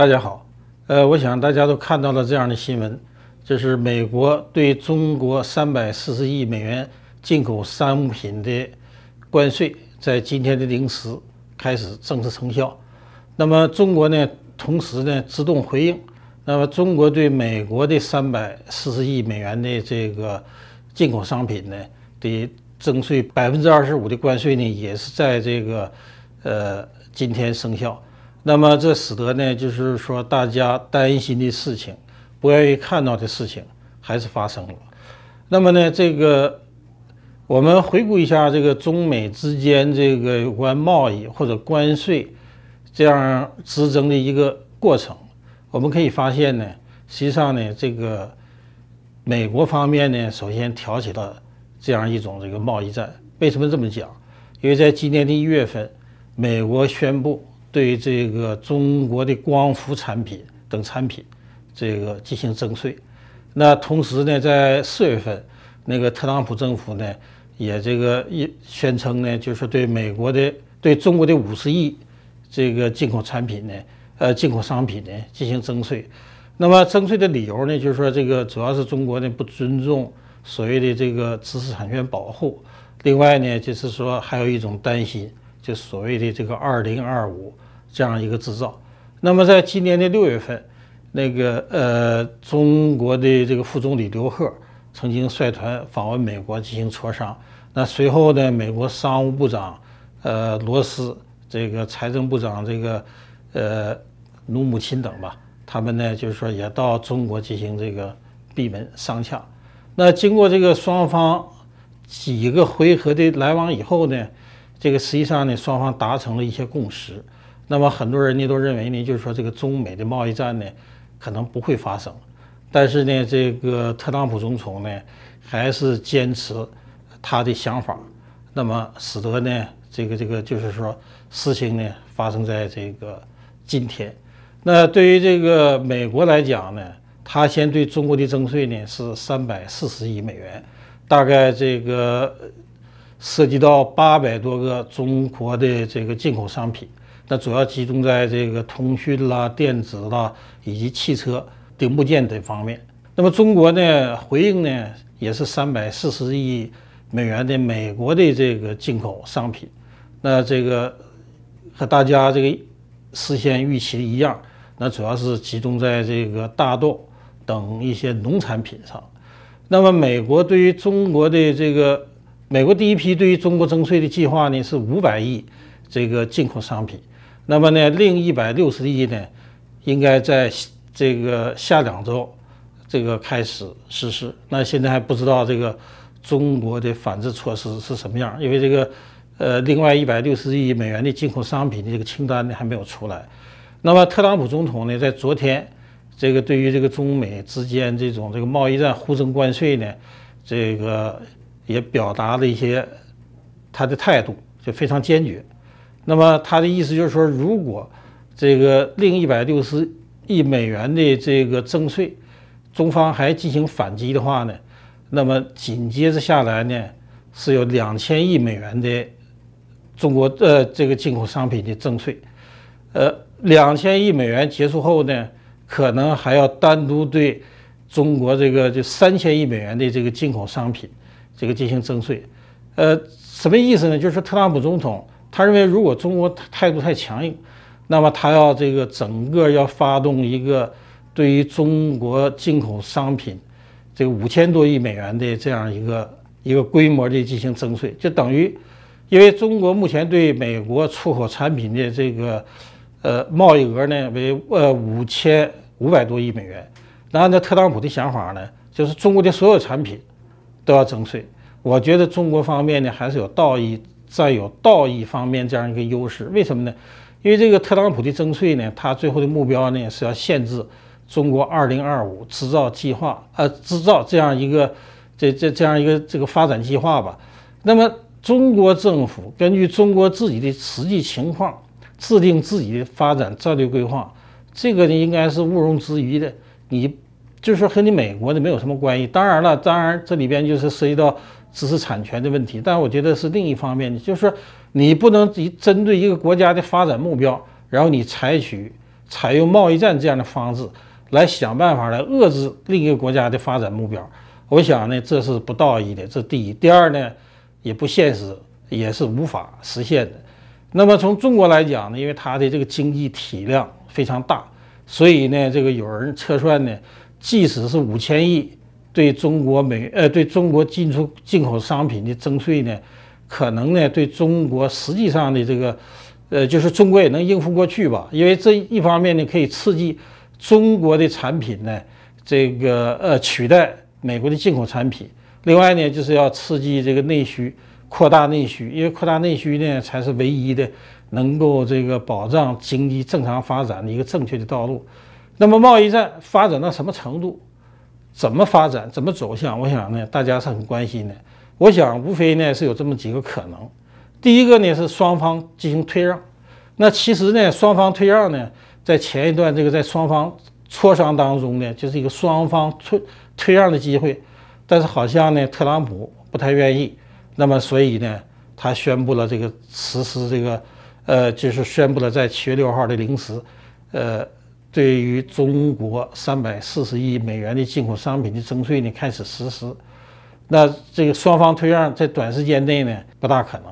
大家好，呃，我想大家都看到了这样的新闻，就是美国对中国三百四十亿美元进口商品的关税，在今天的零时开始正式生效。那么中国呢，同时呢自动回应，那么中国对美国的三百四十亿美元的这个进口商品呢，的征税百分之二十五的关税呢，也是在这个呃今天生效。那么这使得呢，就是说大家担心的事情，不愿意看到的事情，还是发生了。那么呢，这个我们回顾一下这个中美之间这个有关贸易或者关税这样之争的一个过程，我们可以发现呢，实际上呢，这个美国方面呢，首先挑起了这样一种这个贸易战。为什么这么讲？因为在今年的一月份，美国宣布。对这个中国的光伏产品等产品，这个进行征税。那同时呢，在四月份，那个特朗普政府呢，也这个一宣称呢，就是对美国的对中国的五十亿这个进口产品呢，呃，进口商品呢进行征税。那么征税的理由呢，就是说这个主要是中国呢不尊重所谓的这个知识产权保护，另外呢就是说还有一种担心。就所谓的这个二零二五这样一个制造，那么在今年的六月份，那个呃，中国的这个副总理刘鹤曾经率团访问美国进行磋商。那随后呢，美国商务部长呃罗斯、这个财政部长这个呃努姆钦等吧，他们呢就是说也到中国进行这个闭门商洽。那经过这个双方几个回合的来往以后呢？这个实际上呢，双方达成了一些共识。那么很多人呢都认为呢，就是说这个中美的贸易战呢可能不会发生。但是呢，这个特朗普总统呢还是坚持他的想法，那么使得呢这个这个就是说事情呢发生在这个今天。那对于这个美国来讲呢，他先对中国的征税呢是三百四十亿美元，大概这个。涉及到八百多个中国的这个进口商品，那主要集中在这个通讯啦、电子啦以及汽车零部件等方面。那么中国呢，回应呢也是三百四十亿美元的美国的这个进口商品，那这个和大家这个事先预期一样，那主要是集中在这个大豆等一些农产品上。那么美国对于中国的这个。美国第一批对于中国征税的计划呢是五百亿这个进口商品，那么呢另一百六十亿呢应该在这个下两周这个开始实施。那现在还不知道这个中国的反制措施是什么样，因为这个呃另外一百六十亿美元的进口商品的这个清单呢还没有出来。那么特朗普总统呢在昨天这个对于这个中美之间这种这个贸易战互征关税呢这个。也表达了一些他的态度，就非常坚决。那么他的意思就是说，如果这个另一百六十亿美元的这个征税，中方还进行反击的话呢，那么紧接着下来呢，是有两千亿美元的中国呃这个进口商品的征税。呃，两千亿美元结束后呢，可能还要单独对中国这个就三千亿美元的这个进口商品。这个进行征税，呃，什么意思呢？就是特朗普总统他认为，如果中国态度太强硬，那么他要这个整个要发动一个对于中国进口商品这个五千多亿美元的这样一个一个规模的进行征税，就等于，因为中国目前对美国出口产品的这个呃贸易额呢为呃五千五百多亿美元，那按照特朗普的想法呢，就是中国的所有产品。都要征税，我觉得中国方面呢还是有道义，占有道义方面这样一个优势，为什么呢？因为这个特朗普的征税呢，他最后的目标呢是要限制中国二零二五制造计划，呃，制造这样一个这这这样一个这个发展计划吧。那么中国政府根据中国自己的实际情况制定自己的发展战略规划，这个呢应该是毋容置疑的。你。就是和你美国的没有什么关系，当然了，当然这里边就是涉及到知识产权的问题，但我觉得是另一方面，就是你不能以针对一个国家的发展目标，然后你采取采用贸易战这样的方式来想办法来遏制另一个国家的发展目标。我想呢，这是不道义的，这第一；第二呢，也不现实，也是无法实现的。那么从中国来讲呢，因为它的这个经济体量非常大，所以呢，这个有人测算呢。即使是五千亿对中国美呃对中国进出进口商品的征税呢，可能呢对中国实际上的这个呃就是中国也能应付过去吧，因为这一方面呢可以刺激中国的产品呢这个呃取代美国的进口产品，另外呢就是要刺激这个内需，扩大内需，因为扩大内需呢才是唯一的能够这个保障经济正常发展的一个正确的道路。那么贸易战发展到什么程度，怎么发展，怎么走向？我想呢，大家是很关心的。我想无非呢是有这么几个可能：第一个呢是双方进行退让。那其实呢，双方退让呢，在前一段这个在双方磋商当中呢，就是一个双方退退让的机会。但是好像呢，特朗普不太愿意。那么所以呢，他宣布了这个实施这个，呃，就是宣布了在七月六号的零时，呃。对于中国三百四十亿美元的进口商品的征税呢，开始实施，那这个双方退让在短时间内呢不大可能。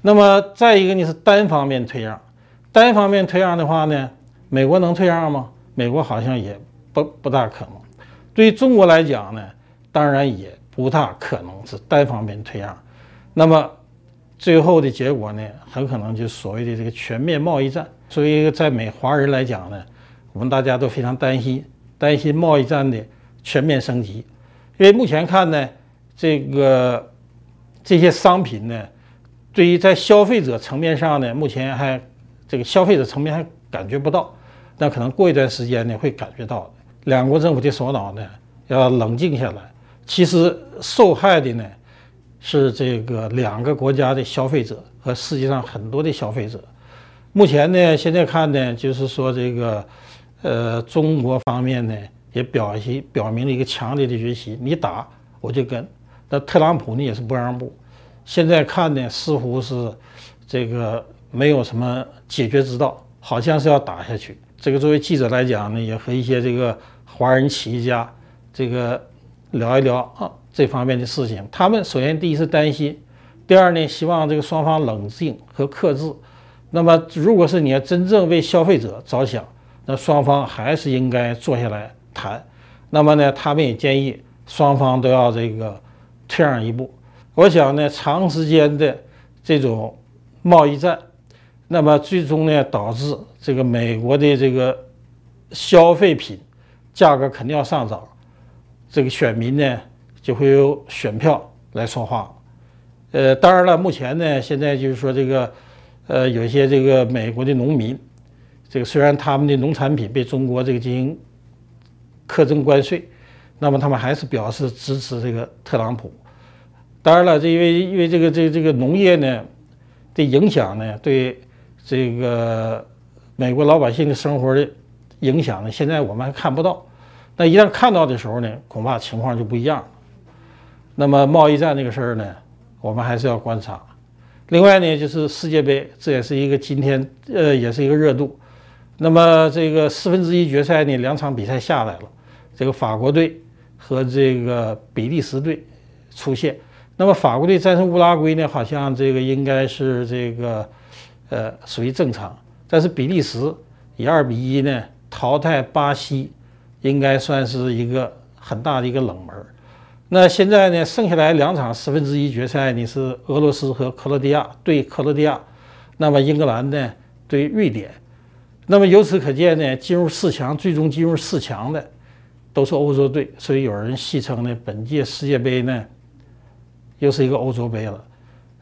那么再一个呢是单方面退让，单方面退让的话呢，美国能退让吗？美国好像也不不大可能。对于中国来讲呢，当然也不大可能是单方面退让。那么最后的结果呢，很可能就是所谓的这个全面贸易战。作为一个在美华人来讲呢。我们大家都非常担心，担心贸易战的全面升级，因为目前看呢，这个这些商品呢，对于在消费者层面上呢，目前还这个消费者层面还感觉不到，那可能过一段时间呢会感觉到。两国政府的首脑呢要冷静下来。其实受害的呢是这个两个国家的消费者和世界上很多的消费者。目前呢，现在看呢，就是说这个。呃，中国方面呢也表一表明了一个强烈的决心，你打我就跟。那特朗普呢也是不让步，现在看呢似乎是这个没有什么解决之道，好像是要打下去。这个作为记者来讲呢，也和一些这个华人企业家这个聊一聊啊这方面的事情。他们首先第一是担心，第二呢希望这个双方冷静和克制。那么如果是你要真正为消费者着想。那双方还是应该坐下来谈，那么呢，他们也建议双方都要这个退让一步。我想呢，长时间的这种贸易战，那么最终呢，导致这个美国的这个消费品价格肯定要上涨，这个选民呢就会有选票来说话。呃，当然了，目前呢，现在就是说这个，呃，有一些这个美国的农民。这个虽然他们的农产品被中国这个进行课征关税，那么他们还是表示支持这个特朗普。当然了，这因为因为这个这这个农业呢的影响呢，对这个美国老百姓的生活的影响呢，现在我们还看不到。那一旦看到的时候呢，恐怕情况就不一样了。那么贸易战这个事儿呢，我们还是要观察。另外呢，就是世界杯，这也是一个今天呃，也是一个热度。那么这个四分之一决赛呢，两场比赛下来了，这个法国队和这个比利时队出现。那么法国队战胜乌拉圭呢，好像这个应该是这个呃属于正常。但是比利时以二比一呢淘汰巴西，应该算是一个很大的一个冷门。那现在呢，剩下来两场四分之一决赛呢是俄罗斯和克罗地亚对克罗地亚，那么英格兰呢对瑞典。那么由此可见呢，进入四强，最终进入四强的都是欧洲队，所以有人戏称呢，本届世界杯呢又是一个欧洲杯了。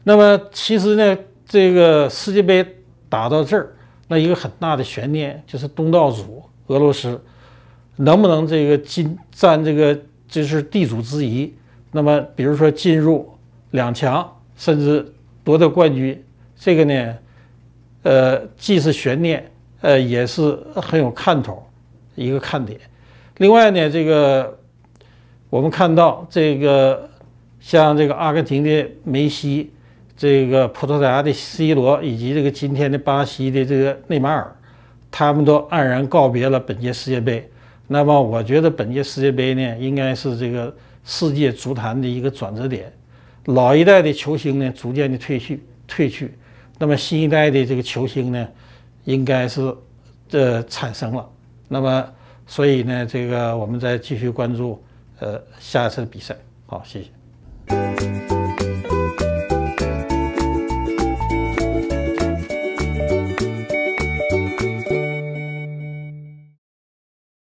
那么其实呢，这个世界杯打到这儿，那一个很大的悬念就是东道主俄罗斯能不能这个进占这个就是地主之谊。那么比如说进入两强，甚至夺得冠军，这个呢，呃，既是悬念。呃，也是很有看头，一个看点。另外呢，这个我们看到这个像这个阿根廷的梅西，这个葡萄牙的 C 罗，以及这个今天的巴西的这个内马尔，他们都黯然告别了本届世界杯。那么，我觉得本届世界杯呢，应该是这个世界足坛的一个转折点。老一代的球星呢，逐渐的退去，退去。那么，新一代的这个球星呢？应该是，呃，产生了。那么，所以呢，这个我们再继续关注呃下一次比赛。好，谢谢。